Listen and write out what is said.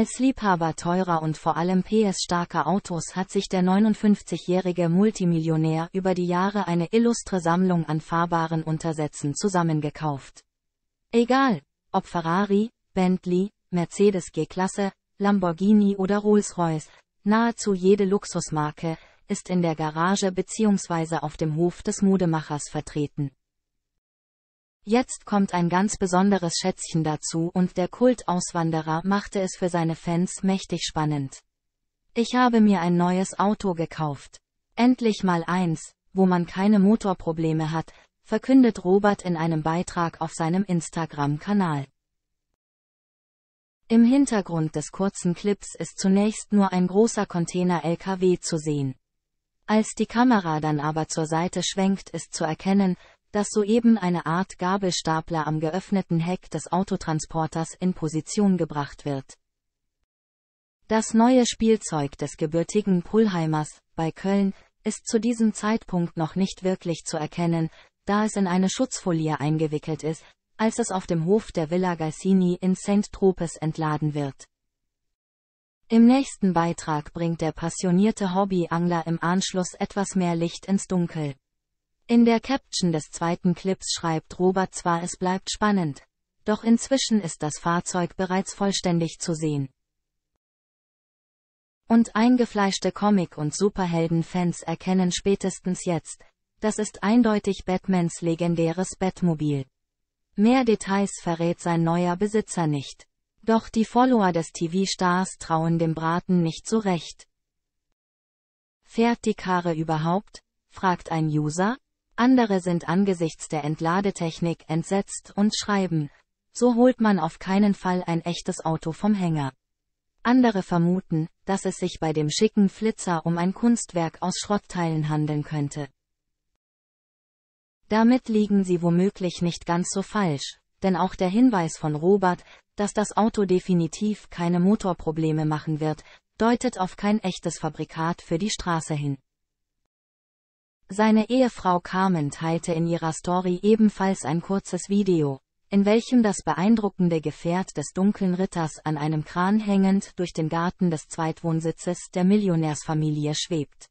Als Liebhaber teurer und vor allem PS-starker Autos hat sich der 59-jährige Multimillionär über die Jahre eine illustre Sammlung an fahrbaren Untersätzen zusammengekauft. Egal, ob Ferrari, Bentley, Mercedes G-Klasse, Lamborghini oder Rolls-Royce, nahezu jede Luxusmarke ist in der Garage bzw. auf dem Hof des Modemachers vertreten. Jetzt kommt ein ganz besonderes Schätzchen dazu und der Kultauswanderer machte es für seine Fans mächtig spannend. Ich habe mir ein neues Auto gekauft. Endlich mal eins, wo man keine Motorprobleme hat, verkündet Robert in einem Beitrag auf seinem Instagram-Kanal. Im Hintergrund des kurzen Clips ist zunächst nur ein großer Container-LKW zu sehen. Als die Kamera dann aber zur Seite schwenkt ist zu erkennen, dass soeben eine Art Gabelstapler am geöffneten Heck des Autotransporters in Position gebracht wird. Das neue Spielzeug des gebürtigen Pulheimers, bei Köln, ist zu diesem Zeitpunkt noch nicht wirklich zu erkennen, da es in eine Schutzfolie eingewickelt ist, als es auf dem Hof der Villa Gassini in St. tropez entladen wird. Im nächsten Beitrag bringt der passionierte Hobbyangler im Anschluss etwas mehr Licht ins Dunkel. In der Caption des zweiten Clips schreibt Robert zwar es bleibt spannend, doch inzwischen ist das Fahrzeug bereits vollständig zu sehen. Und eingefleischte Comic- und Superheldenfans erkennen spätestens jetzt, das ist eindeutig Batmans legendäres Batmobil. Mehr Details verrät sein neuer Besitzer nicht. Doch die Follower des TV-Stars trauen dem Braten nicht so recht. Fährt die Karre überhaupt? fragt ein User, andere sind angesichts der Entladetechnik entsetzt und schreiben, so holt man auf keinen Fall ein echtes Auto vom Hänger. Andere vermuten, dass es sich bei dem schicken Flitzer um ein Kunstwerk aus Schrottteilen handeln könnte. Damit liegen sie womöglich nicht ganz so falsch, denn auch der Hinweis von Robert, dass das Auto definitiv keine Motorprobleme machen wird, deutet auf kein echtes Fabrikat für die Straße hin. Seine Ehefrau Carmen teilte in ihrer Story ebenfalls ein kurzes Video, in welchem das beeindruckende Gefährt des dunklen Ritters an einem Kran hängend durch den Garten des Zweitwohnsitzes der Millionärsfamilie schwebt.